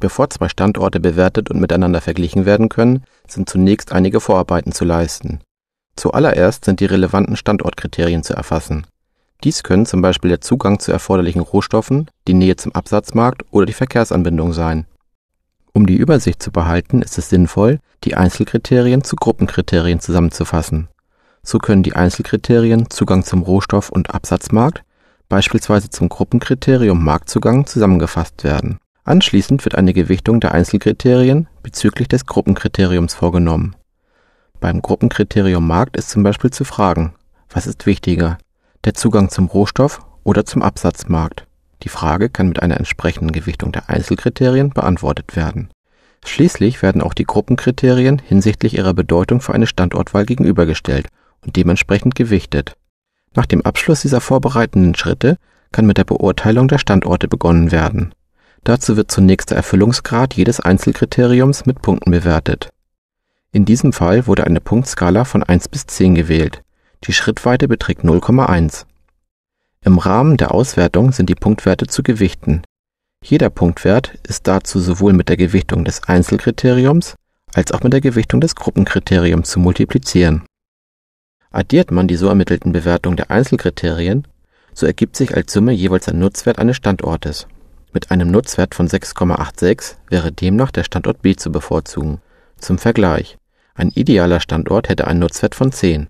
Bevor zwei Standorte bewertet und miteinander verglichen werden können, sind zunächst einige Vorarbeiten zu leisten. Zuallererst sind die relevanten Standortkriterien zu erfassen. Dies können zum Beispiel der Zugang zu erforderlichen Rohstoffen, die Nähe zum Absatzmarkt oder die Verkehrsanbindung sein. Um die Übersicht zu behalten, ist es sinnvoll, die Einzelkriterien zu Gruppenkriterien zusammenzufassen. So können die Einzelkriterien Zugang zum Rohstoff und Absatzmarkt beispielsweise zum Gruppenkriterium Marktzugang zusammengefasst werden Anschließend wird eine Gewichtung der Einzelkriterien bezüglich des Gruppenkriteriums vorgenommen. Beim Gruppenkriterium Markt ist zum Beispiel zu fragen: Was ist wichtiger, der Zugang zum Rohstoff oder zum Absatzmarkt? Die Frage kann mit einer entsprechenden Gewichtung der Einzelkriterien beantwortet werden. Schließlich werden auch die Gruppenkriterien hinsichtlich ihrer Bedeutung für eine Standortwahl gegenübergestellt und dementsprechend gewichtet. Nach dem Abschluss dieser vorbereitenden Schritte kann mit der Beurteilung der Standorte begonnen werden Dazu wird zunächst der Erfüllungsgrad jedes Einzelkriteriums mit Punkten bewertet. In diesem Fall wurde eine Punktskala von 1 bis 10 gewählt, die Schrittweite beträgt 0,1. Im Rahmen der Auswertung sind die Punktwerte zu gewichten. Jeder Punktwert ist dazu sowohl mit der Gewichtung des Einzelkriteriums als auch mit der Gewichtung des Gruppenkriteriums zu multiplizieren. Addiert man die so ermittelten Bewertungen der Einzelkriterien, so ergibt sich als Summe jeweils ein Nutzwert eines Standortes mit einem Nutzwert von 6,86 wäre demnach der Standort B zu bevorzugen. Zum Vergleich: Ein idealer Standort hätte einen Nutzwert von 10.